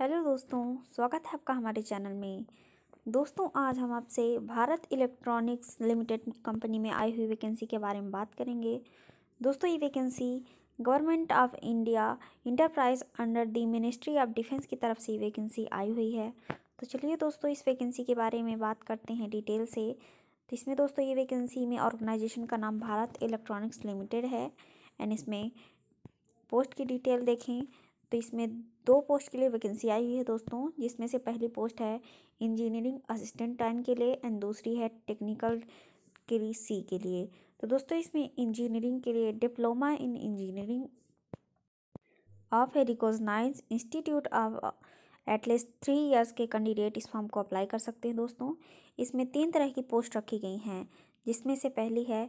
hello दोस्तों स्वागत है आपका हमारे चैनल में दोस्तों आज हम आपसे भारत इलेक्ट्रॉनिक्स लिमिटेड कंपनी में आई हुई वैकेंसी के बारे में बात करेंगे दोस्तों ये vacancy government of India enterprise under the ministry of defence की तरफ से वैकेंसी आई हुई है तो चलिए दोस्तों इस वैकेंसी के बारे में बात करते हैं डिटेल से तो इसमें दोस्तों ये वैकेंसी में ऑर्गेनाइजेशन का नाम भारत इलेक्ट्रॉनिक्स लिमिटेड है एंड इसमें पोस्ट की डिटेल देखें तो इसमें दो पोस्ट के लिए वैकेंसी आई हुई है दोस्तों जिसमें से पहली पोस्ट है इंजीनियरिंग असिस्टेंट टाइम के लिए एंड दूसरी है टेक्निकल के लिए सी के लिए तो दोस्तों इसमें इंजीनियरिंग के लिए diploma in engineering of a recognise institute of at least three years के कैंडिडेट इस फॉर्म को अप्लाई कर सकते हैं दोस्तों इसमें तीन तरह की पोस्ट रखी गई हैं जिसमें से पहली है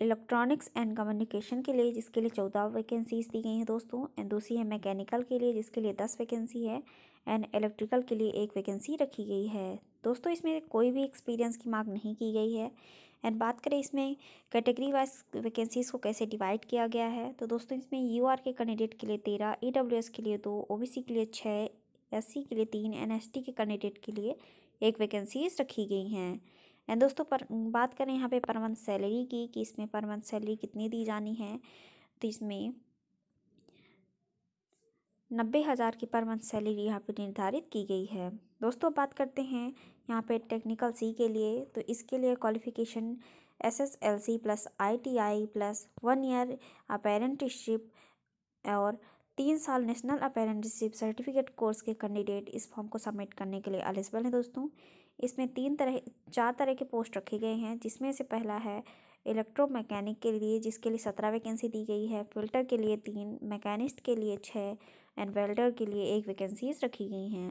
इलेक्ट्रॉनिक्स एंड कम्युनिकेशन के लिए जिसके लिए चौदह वैकेंसीज दी गई हैं दोस्तों एंड दूसरी है मैकेनिकल के लिए जिसके लिए दस वैकेंसी है एंड इलेक्ट्रिकल के लिए एक वैकेंसी रखी गई है दोस्तों इसमें कोई भी एक्सपीरियंस की मांग नहीं की गई है एंड बात करें इसमें कैटेगरी वाइज वैकेंसीज़ को कैसे डिवाइड किया गया है तो दोस्तों इसमें यू आर के कैंडिडेट के लिए तेरह ई डब्ल्यू एस के लिए दो ओ बी सी के लिए छः एस सी के लिए तीन एन एस टी के कैंडिडेट के लिए एक वैकेंसीज रखी गई हैं दोस्तों पर बात करें यहाँ पे पर मंथ सैलरी की कि इसमें पर मंथ सैलरी कितनी दी जानी है तो इसमें नब्बे हज़ार की पर मंथ सैलरी यहाँ पे निर्धारित की गई है दोस्तों बात करते हैं यहाँ पे टेक्निकल सी के लिए तो इसके लिए qualification S S L C plus I T I plus one year apprenticeship और तीन साल नेशनल अपेरेंटशिप सर्टिफिकेट कोर्स के कैंडिडेट इस फॉर्म को सबमिट करने के लिए एलिजिबल हैं दोस्तों इसमें तीन तरह चार तरह के पोस्ट रखे गए हैं जिसमें से पहला है इलेक्ट्रो मैकेनिक के लिए जिसके लिए सत्रह वैकेंसी दी गई है फिल्टर के लिए तीन मैकेनिस्ट के लिए छः एंड वेल्डर के लिए एक वैकेंसीज रखी गई हैं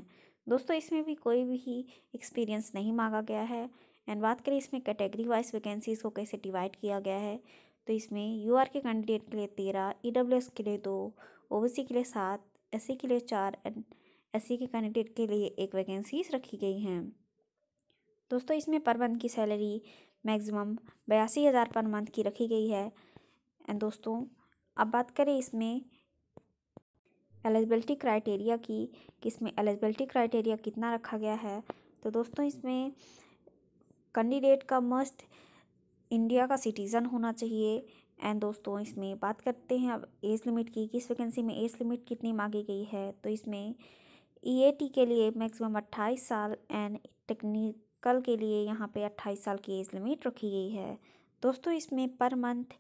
दोस्तों इसमें भी कोई भी एक्सपीरियंस नहीं मांगा गया है एंड बात करें इसमें कैटेगरी वाइज वैकेंसीज़ को कैसे डिवाइड किया गया है तो इसमें यू के कैंडिडेट के लिए तेरह ई के लिए दो ओबीसी के लिए सात एस के लिए चार एंड एस के कैंडिडेट के लिए एक वैकेंसीज रखी गई हैं दोस्तों इसमें पर मंथ की सैलरी मैक्सिमम बयासी हज़ार पर मंथ की रखी गई है एंड दोस्तों अब बात करें इसमें एलिजिबिलिटी क्राइटेरिया की कि इसमें एलिजिबिलिटी क्राइटेरिया कितना रखा गया है तो दोस्तों इसमें कैंडिडेट का मस्ट इंडिया का सिटीज़न होना चाहिए एंड दोस्तों इसमें बात करते हैं अब एज लिमिट की किस वैकेंसी में एज लिमिट कितनी मांगी गई है तो इसमें ईएटी e के लिए मैक्सिमम अट्ठाईस साल एंड टेक्निकल के लिए यहाँ पे अट्ठाईस साल की एज लिमिट रखी गई है दोस्तों इसमें पर मंथ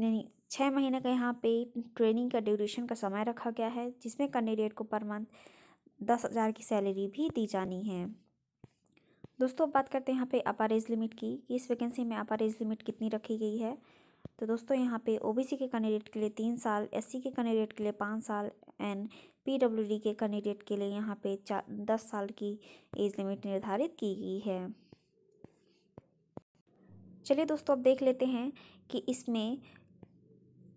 यानी छः महीने का यहाँ पे ट्रेनिंग का ड्यूरेशन का समय रखा गया है जिसमें कैंडिडेट को पर मंथ दस हज़ार की सैलरी भी दी जानी है दोस्तों बात करते हैं यहाँ पे अपर एज लिमिट की इस वैकेंसी में अपर एज लिमिट कितनी रखी गई है तो दोस्तों यहाँ पे ओबीसी के कैंडिडेट के लिए तीन साल एससी के कैंडिडेट के लिए पाँच साल एंड पीडब्ल्यूडी के कैंडिडेट के लिए यहाँ पे चार दस साल की एज लिमिट निर्धारित की गई है चलिए दोस्तों अब देख लेते हैं कि इसमें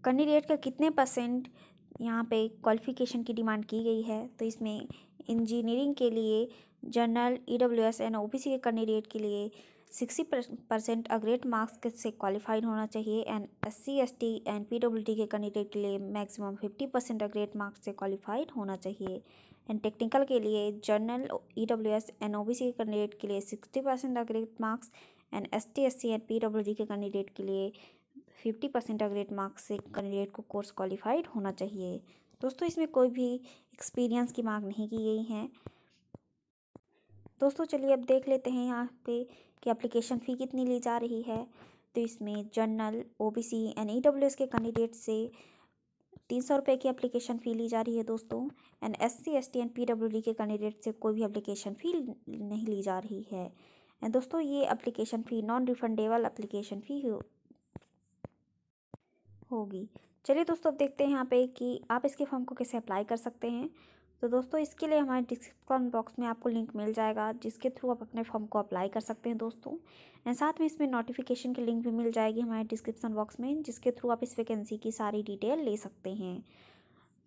कैंडिडेट का कितने परसेंट यहाँ पे क्वालिफ़िकेशन की डिमांड की गई है तो इसमें इंजीनियरिंग के लिए general E W S and O के कैंडिडेट के लिए सिक्सटी परसेंट ग्रेड मार्क्स से क्वालिफाइड होना चाहिए and S C S T and P W D के कैंडिडेट के लिए maximum fifty percent grade marks से क्वालिफाइड होना चाहिए एंड टेक्निकल के लिए general E W S and O B C के कैंडिडेट के लिए sixty percent grade marks and S T S C and P W D के कैंडिडेट के लिए फिफ्टी परसेंट ग्रेड मार्क्स से कैंडिडेट को कोर्स क्वालिफाइड होना चाहिए दोस्तों इसमें कोई भी एक्सपीरियंस की मांग नहीं की गई है दोस्तों चलिए अब देख लेते हैं यहाँ पे कि एप्लीकेशन फ़ी कितनी ली जा रही है तो इसमें general O B C and E W S के कैंडिडेट से तीन सौ रुपये की एप्लीकेशन फ़ी ली जा रही है दोस्तों and S C S T and P W D के कैंडिडेट से कोई भी एप्लीकेशन फ़ी नहीं ली जा रही है एंड दोस्तों ये application fee non refundable application fee हो, होगी चलिए दोस्तों अब देखते हैं यहाँ पे कि आप इसके फॉर्म को कैसे अप्लाई कर सकते हैं तो दोस्तों इसके लिए हमारे डिस्क्रिप्शन बॉक्स में आपको लिंक मिल जाएगा जिसके थ्रू आप अपने फॉर्म को अप्लाई कर सकते हैं दोस्तों एंड साथ में इसमें नोटिफिकेशन की लिंक भी मिल जाएगी हमारे डिस्क्रिप्शन बॉक्स में जिसके थ्रू आप इस वैकेंसी की सारी डिटेल ले सकते हैं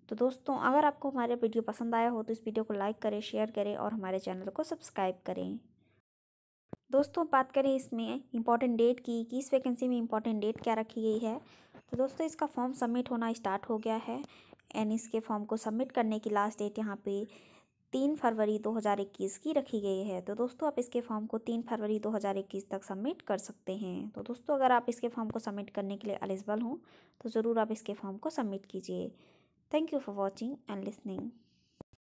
तो दोस्तों अगर आपको हमारे वीडियो पसंद आया हो तो इस वीडियो को लाइक करें शेयर करें और हमारे चैनल को सब्सक्राइब करें दोस्तों बात करें इसमें इम्पॉर्टेंट डेट की कि इस वैकेंसी में इम्पॉर्टेंट डेट क्या रखी गई है तो दोस्तों इसका फॉर्म सबमिट होना स्टार्ट हो गया है एन के फॉर्म को सबमिट करने की लास्ट डेट यहाँ पे तीन फरवरी दो हज़ार इक्कीस की रखी गई है तो दोस्तों आप इसके फॉर्म को तीन फरवरी दो हज़ार इक्कीस तक सबमिट कर सकते हैं तो दोस्तों अगर आप इसके फॉर्म को सबमिट करने के लिए एलिजिबल हों तो ज़रूर आप इसके फॉर्म को सबमिट कीजिए thank you for watching and listening